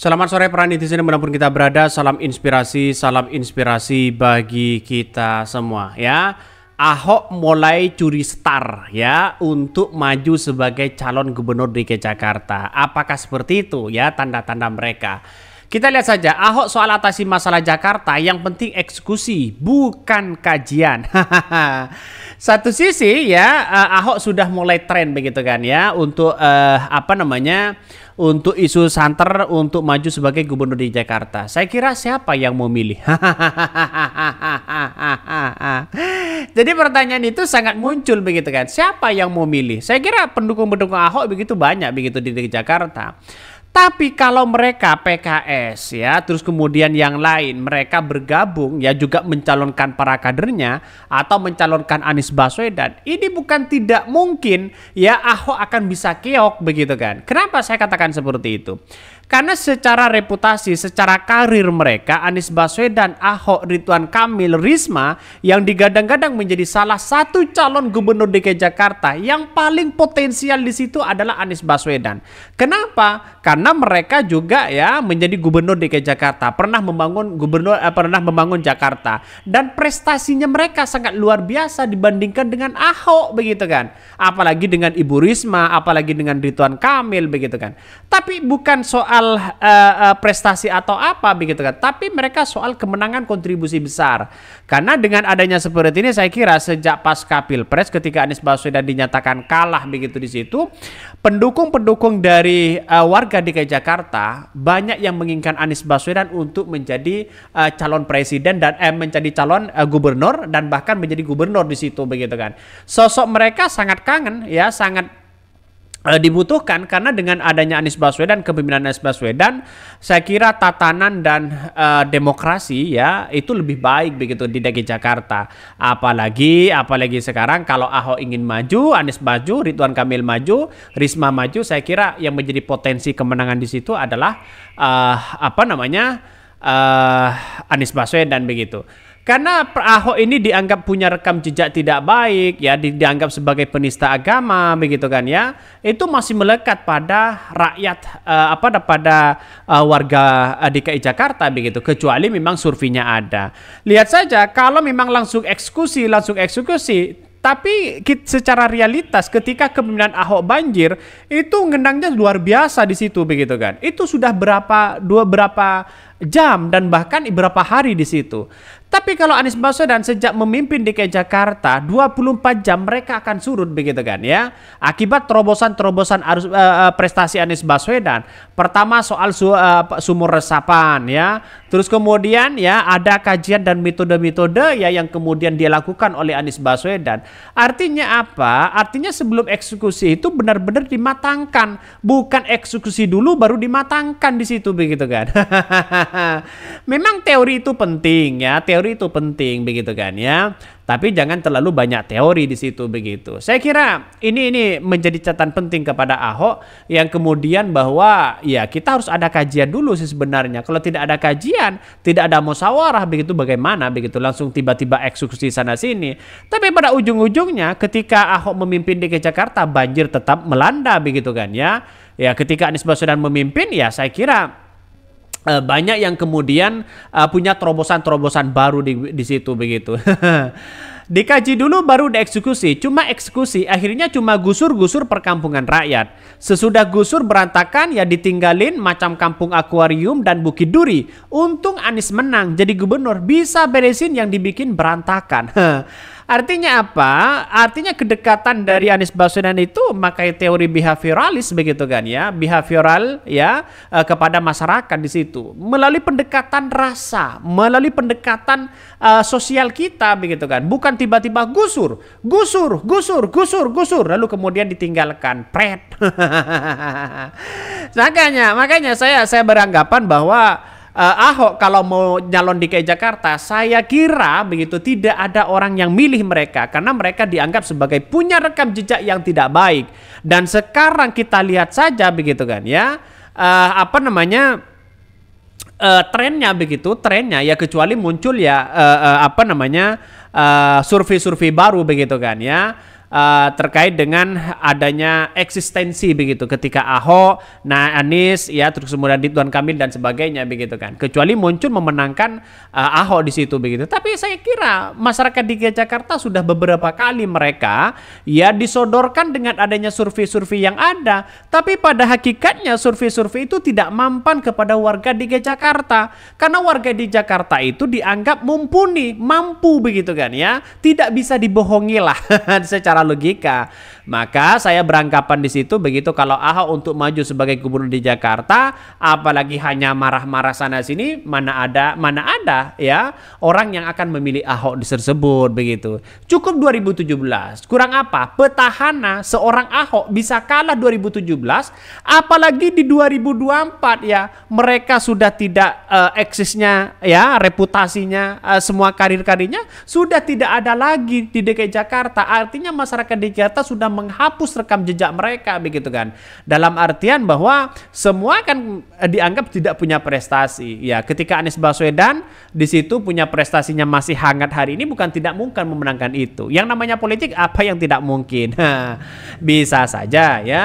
Selamat sore para netizen dimanapun kita berada. Salam inspirasi, salam inspirasi bagi kita semua ya. Ahok mulai curi star ya untuk maju sebagai calon gubernur DKI Jakarta. Apakah seperti itu ya tanda-tanda mereka? Kita lihat saja, Ahok soal atasi masalah Jakarta yang penting eksekusi, bukan kajian. Satu sisi ya, eh, Ahok sudah mulai tren begitu kan ya untuk eh, apa namanya? untuk isu santer untuk maju sebagai gubernur di Jakarta. Saya kira siapa yang mau milih? Jadi pertanyaan itu sangat muncul begitu kan. Siapa yang mau milih? Saya kira pendukung-pendukung Ahok begitu banyak begitu di, di Jakarta. Tapi kalau mereka PKS ya, terus kemudian yang lain mereka bergabung ya juga mencalonkan para kadernya atau mencalonkan Anies Baswedan, ini bukan tidak mungkin ya Ahok akan bisa keok begitu kan. Kenapa saya katakan seperti itu? Karena secara reputasi, secara karir mereka, Anies Baswedan, Ahok, Ridwan Kamil, Risma yang digadang-gadang menjadi salah satu calon gubernur DKI Jakarta yang paling potensial di situ adalah Anies Baswedan. Kenapa? Karena mereka juga ya menjadi gubernur DKI Jakarta, pernah membangun gubernur eh, pernah membangun Jakarta dan prestasinya mereka sangat luar biasa dibandingkan dengan Ahok begitu kan. Apalagi dengan Ibu Risma, apalagi dengan Ridwan Kamil begitu kan. Tapi bukan soal soal uh, prestasi atau apa begitu kan, tapi mereka soal kemenangan kontribusi besar. Karena dengan adanya seperti ini saya kira sejak pasca Pilpres ketika Anies Baswedan dinyatakan kalah begitu di situ, pendukung-pendukung dari uh, warga DKI Jakarta banyak yang menginginkan Anies Baswedan untuk menjadi uh, calon presiden dan eh, menjadi calon uh, gubernur dan bahkan menjadi gubernur di situ begitu kan. Sosok mereka sangat kangen ya, sangat Eh, dibutuhkan karena dengan adanya Anies Baswedan kepemimpinan Anies Baswedan saya kira tatanan dan e, demokrasi ya itu lebih baik begitu di DKI Jakarta apalagi apalagi sekarang kalau Ahok ingin maju Anies maju Ridwan Kamil maju Risma maju saya kira yang menjadi potensi kemenangan di situ adalah e, apa namanya Anies Baswedan begitu karena Ahok ini dianggap punya rekam jejak tidak baik, ya di, dianggap sebagai penista agama, begitu kan ya. Itu masih melekat pada rakyat uh, apa pada uh, warga eh, DKI Jakarta begitu, kecuali memang surveinya ada. Lihat saja kalau memang langsung eksekusi, langsung eksekusi, tapi secara realitas ketika kepemimpinan Ahok banjir itu ngendangnya luar biasa di situ begitu kan. Itu sudah berapa dua berapa jam dan bahkan beberapa hari di situ. Tapi kalau Anies Baswedan sejak memimpin DKI Jakarta 24 jam mereka akan surut begitu kan ya. Akibat terobosan-terobosan arus uh, prestasi Anies Baswedan. Pertama soal su, uh, sumur resapan ya. Terus kemudian ya ada kajian dan metode-metode ya yang kemudian dia lakukan oleh Anies Baswedan. Artinya apa? Artinya sebelum eksekusi itu benar-benar dimatangkan, bukan eksekusi dulu baru dimatangkan di situ begitu kan. Memang teori itu penting ya, teori itu penting begitu kan ya. Tapi jangan terlalu banyak teori di situ begitu. Saya kira ini ini menjadi catatan penting kepada Ahok yang kemudian bahwa ya kita harus ada kajian dulu sih sebenarnya. Kalau tidak ada kajian, tidak ada musyawarah begitu bagaimana begitu langsung tiba-tiba eksekusi sana sini. Tapi pada ujung-ujungnya ketika Ahok memimpin DKI Jakarta banjir tetap melanda begitu kan ya. Ya ketika Anies Baswedan memimpin ya saya kira Eh, banyak yang kemudian eh, punya terobosan-terobosan baru di, di situ begitu. Dikaji dulu baru dieksekusi, cuma eksekusi akhirnya cuma gusur-gusur perkampungan rakyat. Sesudah gusur berantakan ya ditinggalin macam kampung akuarium dan Bukit Duri. Untung Anies menang jadi gubernur bisa beresin yang dibikin berantakan. Artinya apa? Artinya kedekatan dari Anies Baswedan itu memakai teori behavioralis begitu kan ya, behavioral ya eh, kepada masyarakat di situ. Melalui pendekatan rasa, melalui pendekatan eh, sosial kita begitu kan, bukan tiba-tiba gusur, gusur, gusur, gusur, gusur, lalu kemudian ditinggalkan. Pret. makanya, makanya saya saya beranggapan bahwa uh, Ahok kalau mau nyalon di DKI Jakarta, saya kira begitu tidak ada orang yang milih mereka karena mereka dianggap sebagai punya rekam jejak yang tidak baik. Dan sekarang kita lihat saja begitu kan ya. Uh, apa namanya? Uh, trennya begitu, trennya ya kecuali muncul ya uh, uh, apa namanya? Uh, survei-survei uh, baru begitu kan ya uh, terkait dengan adanya eksistensi begitu ketika Ahok, nah Anies ya terus kemudian Ridwan Kamil dan sebagainya begitu kan. Kecuali muncul memenangkan uh, Ahok di situ begitu. Tapi saya kira masyarakat di Jakarta sudah beberapa kali mereka ya disodorkan dengan adanya survei-survei yang ada, tapi pada hakikatnya survei-survei itu tidak mampan kepada warga di Jakarta karena warga di Jakarta itu dianggap mumpuni, mampu begitu kan ya. Tidak bisa dibohongi lah secara secara logika. Maka saya beranggapan di situ begitu kalau Ahok untuk maju sebagai gubernur di Jakarta, apalagi hanya marah-marah sana sini, mana ada mana ada ya orang yang akan memilih Ahok tersebut begitu. Cukup 2017, kurang apa? Petahana seorang Ahok bisa kalah 2017, apalagi di 2024 ya mereka sudah tidak uh, eksisnya ya reputasinya uh, semua karir-karirnya sudah tidak ada lagi di DKI Jakarta. Artinya Mas masyarakat di Jakarta sudah menghapus rekam jejak mereka begitu kan. Dalam artian bahwa semua kan eh, dianggap tidak punya prestasi. Ya, ketika Anies Baswedan di situ punya prestasinya masih hangat hari ini bukan tidak mungkin memenangkan itu. Yang namanya politik apa yang tidak mungkin? Bisa saja ya.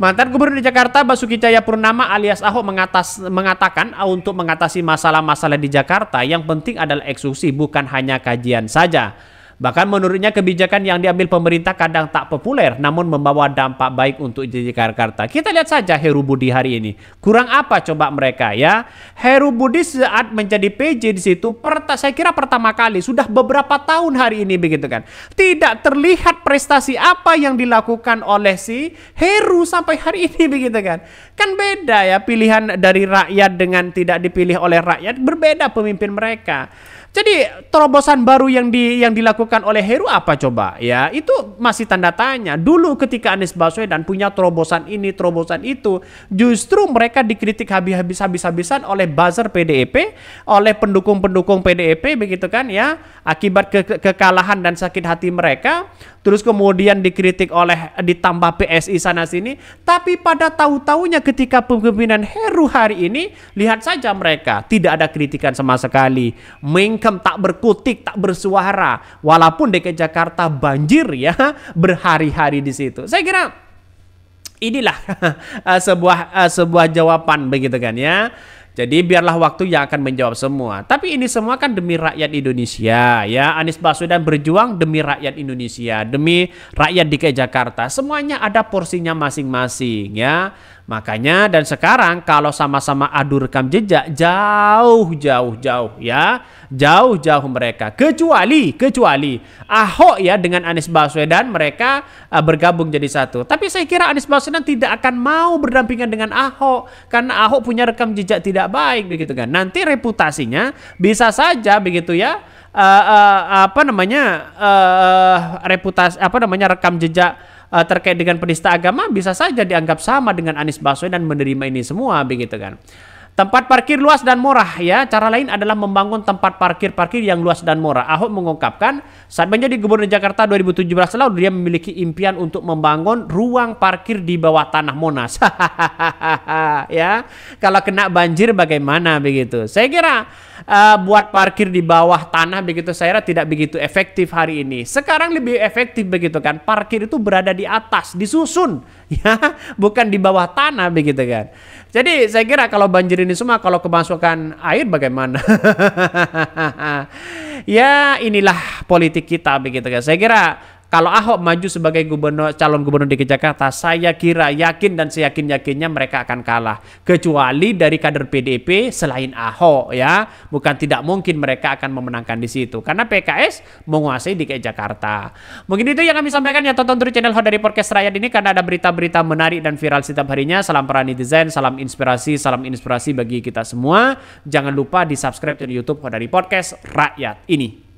Mantan Gubernur di Jakarta Basuki Cahaya Purnama alias Ahok mengatas, mengatakan ah, untuk mengatasi masalah-masalah di Jakarta yang penting adalah eksekusi bukan hanya kajian saja. Bahkan menurutnya kebijakan yang diambil pemerintah kadang tak populer namun membawa dampak baik untuk Jakarta. Kita lihat saja Heru Budi hari ini. Kurang apa coba mereka ya? Heru Budi saat menjadi PJ di situ perta saya kira pertama kali sudah beberapa tahun hari ini begitu kan. Tidak terlihat prestasi apa yang dilakukan oleh si Heru sampai hari ini begitu kan. Kan beda ya pilihan dari rakyat dengan tidak dipilih oleh rakyat berbeda pemimpin mereka. Jadi terobosan baru yang di yang dilakukan oleh Heru apa coba? Ya, itu masih tanda tanya. Dulu ketika Anies Baswedan punya terobosan ini, terobosan itu, justru mereka dikritik habis-habis-habis-habisan oleh buzzer PDIP, oleh pendukung-pendukung PDIP begitu kan ya, akibat ke kekalahan dan sakit hati mereka, terus kemudian dikritik oleh ditambah PSI sana sini, tapi pada tahu-taunya ketika pemimpinan Heru hari ini, lihat saja mereka tidak ada kritikan sama sekali. Ming income, tak berkutik, tak bersuara. Walaupun DKI Jakarta banjir ya berhari-hari di situ. Saya kira inilah eh, sebuah eh, sebuah jawaban begitu kan ya. Jadi biarlah waktu yang akan menjawab semua. Tapi ini semua kan demi rakyat Indonesia ya. Anies Baswedan berjuang demi rakyat Indonesia, demi rakyat DKI Jakarta. Semuanya ada porsinya masing-masing ya. Makanya dan sekarang kalau sama-sama adu rekam jejak jauh jauh jauh ya. Jauh jauh mereka kecuali kecuali Ahok ya dengan Anies Baswedan mereka uh, bergabung jadi satu. Tapi saya kira Anies Baswedan tidak akan mau berdampingan dengan Ahok karena Ahok punya rekam jejak tidak baik begitu kan. Nanti reputasinya bisa saja begitu ya uh, uh, apa namanya uh, reputasi apa namanya rekam jejak uh, terkait dengan penista agama bisa saja dianggap sama dengan Anies Baswedan menerima ini semua begitu kan. Tempat parkir luas dan murah ya. Cara lain adalah membangun tempat parkir-parkir yang luas dan murah. Ahok mengungkapkan saat menjadi gubernur Jakarta 2017 lalu dia memiliki impian untuk membangun ruang parkir di bawah tanah Monas. ya. Kalau kena banjir bagaimana begitu. Saya kira uh, buat parkir di bawah tanah begitu saya kira tidak begitu efektif hari ini. Sekarang lebih efektif begitu kan. Parkir itu berada di atas, disusun ya, bukan di bawah tanah begitu kan. Jadi saya kira kalau banjir ini semua kalau kemasukan air bagaimana? ya inilah politik kita begitu kan. Saya kira kalau Ahok maju sebagai gubernur calon gubernur DKI Jakarta, saya kira yakin dan seyakin yakinnya mereka akan kalah. Kecuali dari kader PDIP selain Ahok ya, bukan tidak mungkin mereka akan memenangkan di situ karena PKS menguasai DKI Jakarta. Mungkin itu yang kami sampaikan ya tonton terus channel Hot dari Podcast Rakyat ini karena ada berita-berita menarik dan viral setiap harinya. Salam perani desain, salam inspirasi, salam inspirasi bagi kita semua. Jangan lupa di subscribe di YouTube Hot dari Podcast Rakyat ini.